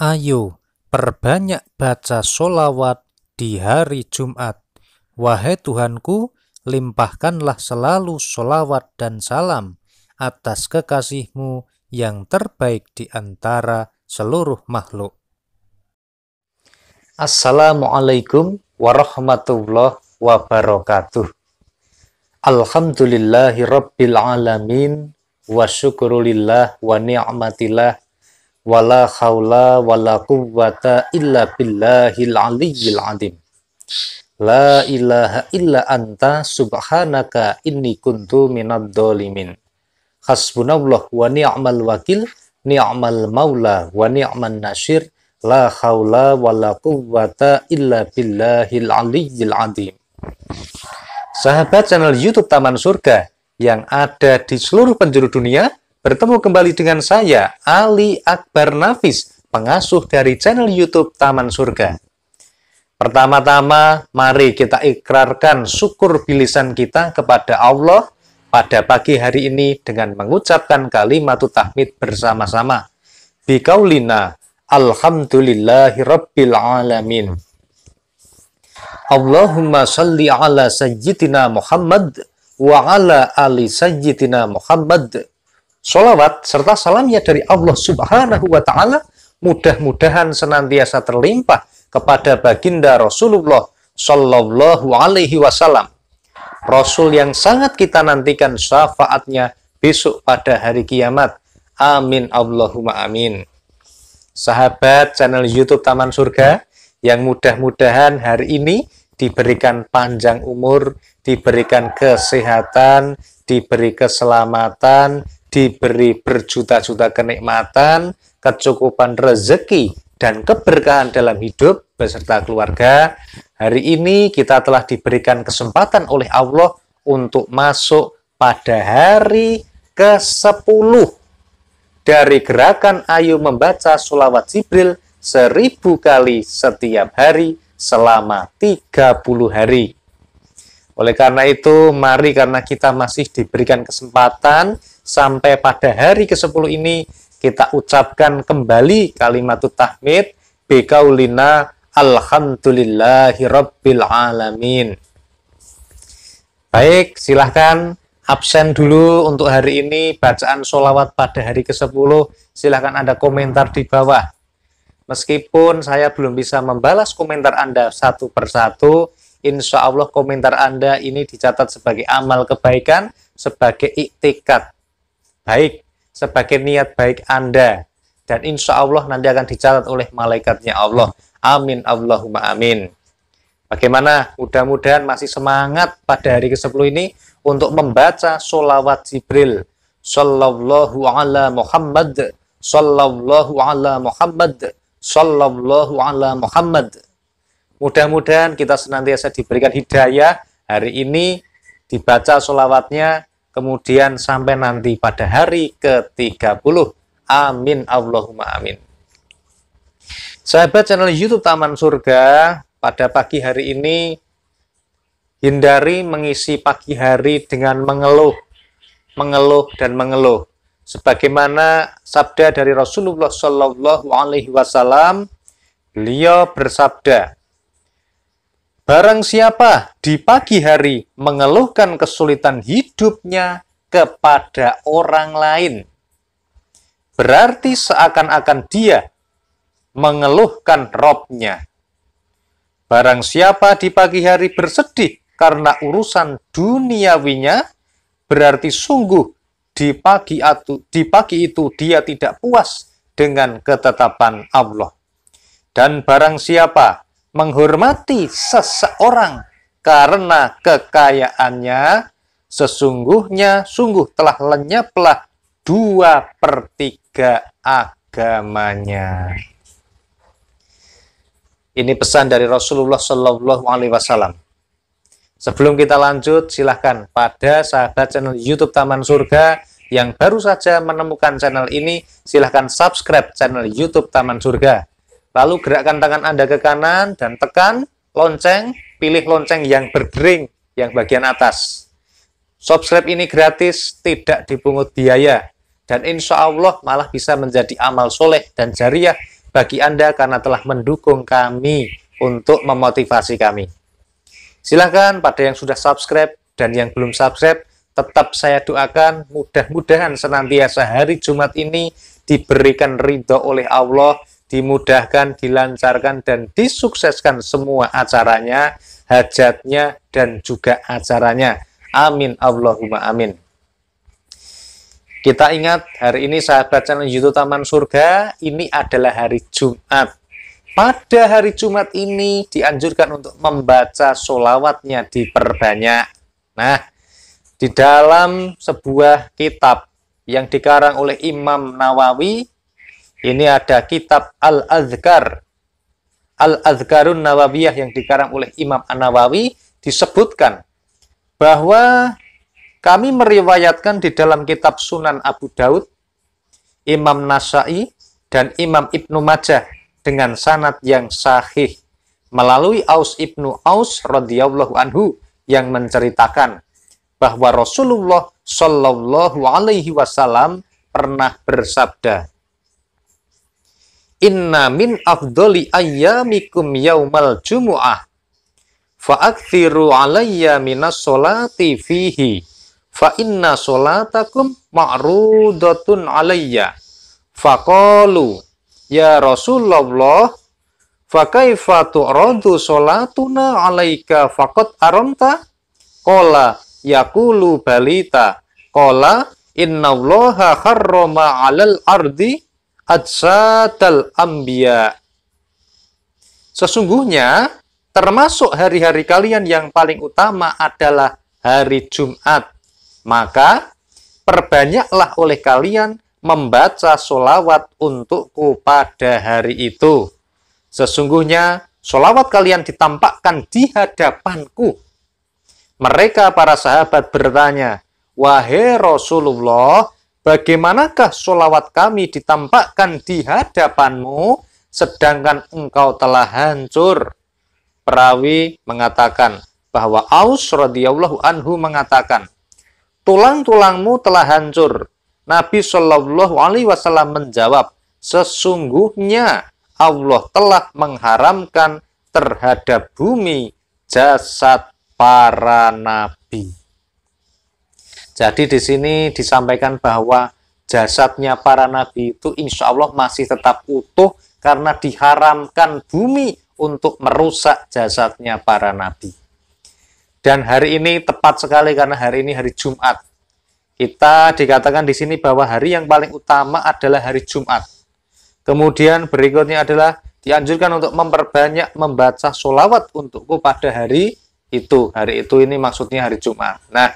Ayo, perbanyak baca solawat di hari Jumat. Wahai Tuhanku, limpahkanlah selalu solawat dan salam atas kekasihmu yang terbaik di antara seluruh makhluk. Assalamualaikum warahmatullahi wabarakatuh. Alhamdulillahi rabbil alamin wa syukurillah wa ni'matillah wala haula wala quwwata illa billahil aliyyil azim la ilaha illa anta subhanaka inni kuntu minad dolimin hasbunallah wa ni'mal wakil ni'mal maula wa ni'man nasir la haula wala quwwata illa billahil aliyyil azim sahabat channel YouTube Taman Surga yang ada di seluruh penjuru dunia bertemu kembali dengan saya, Ali Akbar Nafis, pengasuh dari channel YouTube Taman Surga. Pertama-tama, mari kita ikrarkan syukur bilisan kita kepada Allah pada pagi hari ini dengan mengucapkan kalimat tahmid bersama-sama. Bikaulina, Rabbil alamin. Allahumma salli ala sayyidina Muhammad wa ala ali sayyidina Muhammad sholawat, serta salamnya dari Allah Subhanahu wa Ta'ala mudah-mudahan senantiasa terlimpah kepada baginda Rasulullah Shallallahu Alaihi Wasallam. Rasul yang sangat kita nantikan syafaatnya besok pada hari kiamat. Amin Allahumma amin. Sahabat channel YouTube Taman Surga yang mudah-mudahan hari ini diberikan panjang umur, diberikan kesehatan, diberi keselamatan, diberi berjuta-juta kenikmatan, kecukupan rezeki, dan keberkahan dalam hidup beserta keluarga. Hari ini kita telah diberikan kesempatan oleh Allah untuk masuk pada hari ke-10 dari gerakan ayu Membaca Sulawat Jibril seribu kali setiap hari selama 30 hari. Oleh karena itu, mari karena kita masih diberikan kesempatan, sampai pada hari ke-10 ini kita ucapkan kembali kalimat tahmid bikaulina alhamdulillahirabbil alamin. Baik, silahkan absen dulu untuk hari ini bacaan solawat pada hari ke-10. Silahkan Anda komentar di bawah. Meskipun saya belum bisa membalas komentar Anda satu persatu, insya Allah komentar Anda ini dicatat sebagai amal kebaikan, sebagai iktikat baik sebagai niat baik Anda dan insya Allah nanti akan dicatat oleh malaikatnya Allah. Amin Allahumma amin. Bagaimana? Mudah-mudahan masih semangat pada hari ke-10 ini untuk membaca sholawat Jibril. Sallallahu ala Muhammad. Sallallahu ala Muhammad. Sallallahu ala Muhammad. Mudah-mudahan kita senantiasa diberikan hidayah hari ini dibaca solawatnya kemudian sampai nanti pada hari ke-30. Amin Allahumma amin. Sahabat channel YouTube Taman Surga, pada pagi hari ini hindari mengisi pagi hari dengan mengeluh, mengeluh dan mengeluh. Sebagaimana sabda dari Rasulullah Shallallahu alaihi wasallam, beliau bersabda, Barang siapa di pagi hari mengeluhkan kesulitan hidupnya kepada orang lain, berarti seakan-akan dia mengeluhkan robnya. Barang siapa di pagi hari bersedih karena urusan duniawinya, berarti sungguh di pagi, atu, di pagi itu dia tidak puas dengan ketetapan Allah. Dan barang siapa menghormati seseorang karena kekayaannya, sesungguhnya sungguh telah lenyaplah dua per tiga agamanya. Ini pesan dari Rasulullah Shallallahu Alaihi Wasallam. Sebelum kita lanjut, silahkan pada sahabat channel YouTube Taman Surga yang baru saja menemukan channel ini, silahkan subscribe channel YouTube Taman Surga Lalu gerakkan tangan Anda ke kanan dan tekan lonceng, pilih lonceng yang berdering, yang bagian atas. Subscribe ini gratis, tidak dipungut biaya. Dan insya Allah malah bisa menjadi amal soleh dan jariah bagi Anda karena telah mendukung kami untuk memotivasi kami. Silahkan pada yang sudah subscribe dan yang belum subscribe, tetap saya doakan mudah-mudahan senantiasa hari Jumat ini diberikan ridho oleh Allah dimudahkan, dilancarkan, dan disukseskan semua acaranya, hajatnya, dan juga acaranya. Amin, Allahumma amin. Kita ingat, hari ini sahabat channel YouTube Taman Surga, ini adalah hari Jumat. Pada hari Jumat ini dianjurkan untuk membaca solawatnya diperbanyak. Nah, di dalam sebuah kitab yang dikarang oleh Imam Nawawi, ini ada kitab Al-Azkar. Al-Azkarun Nawawiyah yang dikarang oleh Imam An-Nawawi disebutkan bahwa kami meriwayatkan di dalam kitab Sunan Abu Daud, Imam Nasai, dan Imam Ibnu Majah dengan sanad yang sahih melalui Aus Ibnu Aus radhiyallahu anhu yang menceritakan bahwa Rasulullah Shallallahu alaihi wasallam pernah bersabda Inna min afdoli ayyamikum yaumal jumu'ah. Fa'akthiru alayya minas sholati fihi. Fa inna solatakum ma'rudatun alayya. Faqalu ya Rasulullah fa kaifa tu'radu solatuna alaika faqad aramta? Qala yakulu balita. Qala innallaha harrama 'alal ardi ajsatal ambiya. Sesungguhnya, termasuk hari-hari kalian yang paling utama adalah hari Jumat. Maka, perbanyaklah oleh kalian membaca solawat untukku pada hari itu. Sesungguhnya, solawat kalian ditampakkan di hadapanku. Mereka para sahabat bertanya, Wahai Rasulullah, bagaimanakah solawat kami ditampakkan di hadapanmu, sedangkan engkau telah hancur. Perawi mengatakan bahwa Aus radhiyallahu anhu mengatakan, tulang-tulangmu telah hancur. Nabi Shallallahu alaihi wasallam menjawab, sesungguhnya Allah telah mengharamkan terhadap bumi jasad para nabi. Jadi di sini disampaikan bahwa jasadnya para nabi itu insya Allah masih tetap utuh karena diharamkan bumi untuk merusak jasadnya para nabi. Dan hari ini tepat sekali karena hari ini hari Jumat. Kita dikatakan di sini bahwa hari yang paling utama adalah hari Jumat. Kemudian berikutnya adalah dianjurkan untuk memperbanyak membaca solawat untukku pada hari itu. Hari itu ini maksudnya hari Jumat. Nah,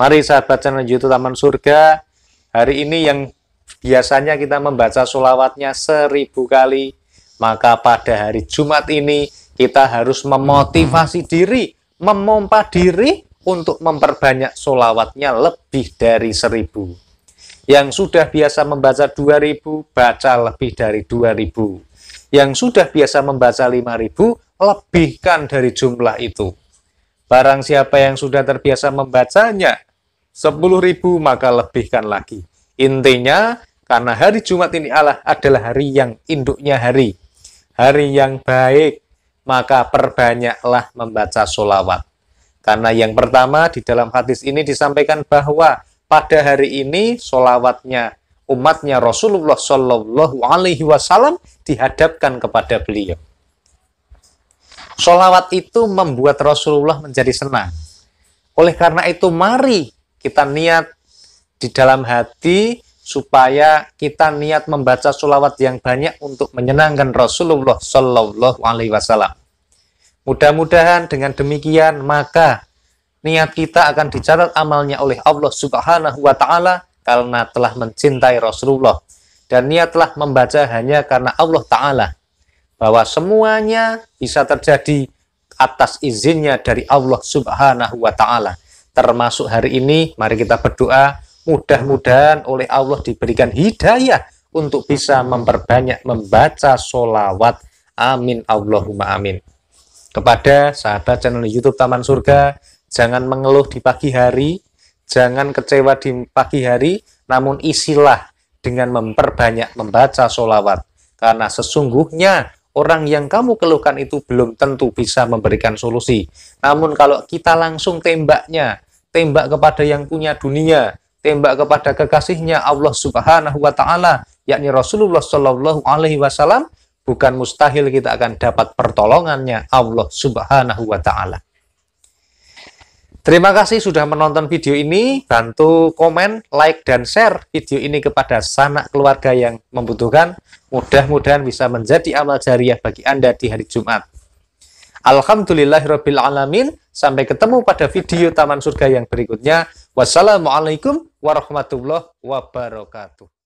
Mari sahabat channel YouTube Taman Surga, hari ini yang biasanya kita membaca solawatnya seribu kali, maka pada hari Jumat ini kita harus memotivasi diri, memompa diri untuk memperbanyak solawatnya lebih dari seribu. Yang sudah biasa membaca dua ribu, baca lebih dari dua ribu. Yang sudah biasa membaca lima ribu, lebihkan dari jumlah itu Barang siapa yang sudah terbiasa membacanya, ribu maka lebihkan lagi. Intinya, karena hari Jumat ini Allah adalah hari yang induknya hari. Hari yang baik, maka perbanyaklah membaca sholawat. Karena yang pertama di dalam hadis ini disampaikan bahwa pada hari ini sholawatnya umatnya Rasulullah Shallallahu Alaihi Wasallam dihadapkan kepada beliau. Sholawat itu membuat Rasulullah menjadi senang. Oleh karena itu, mari kita niat di dalam hati supaya kita niat membaca sholawat yang banyak untuk menyenangkan Rasulullah Shallallahu Alaihi Wasallam. Mudah-mudahan dengan demikian maka niat kita akan dicatat amalnya oleh Allah Subhanahu Wa Taala karena telah mencintai Rasulullah dan niatlah membaca hanya karena Allah Taala bahwa semuanya bisa terjadi atas izinnya dari Allah Subhanahu wa taala. Termasuk hari ini mari kita berdoa mudah-mudahan oleh Allah diberikan hidayah untuk bisa memperbanyak membaca solawat. Amin Allahumma amin. Kepada sahabat channel YouTube Taman Surga, jangan mengeluh di pagi hari, jangan kecewa di pagi hari, namun isilah dengan memperbanyak membaca solawat. Karena sesungguhnya orang yang kamu keluhkan itu belum tentu bisa memberikan solusi. Namun kalau kita langsung tembaknya, tembak kepada yang punya dunia, tembak kepada kekasihnya Allah Subhanahu wa taala, yakni Rasulullah Shallallahu alaihi wasallam, bukan mustahil kita akan dapat pertolongannya Allah Subhanahu wa taala. Terima kasih sudah menonton video ini. Bantu komen, like, dan share video ini kepada sanak keluarga yang membutuhkan. Mudah-mudahan bisa menjadi amal jariah bagi Anda di hari Jumat. Alhamdulillahirabbil Sampai ketemu pada video Taman Surga yang berikutnya. Wassalamualaikum warahmatullahi wabarakatuh.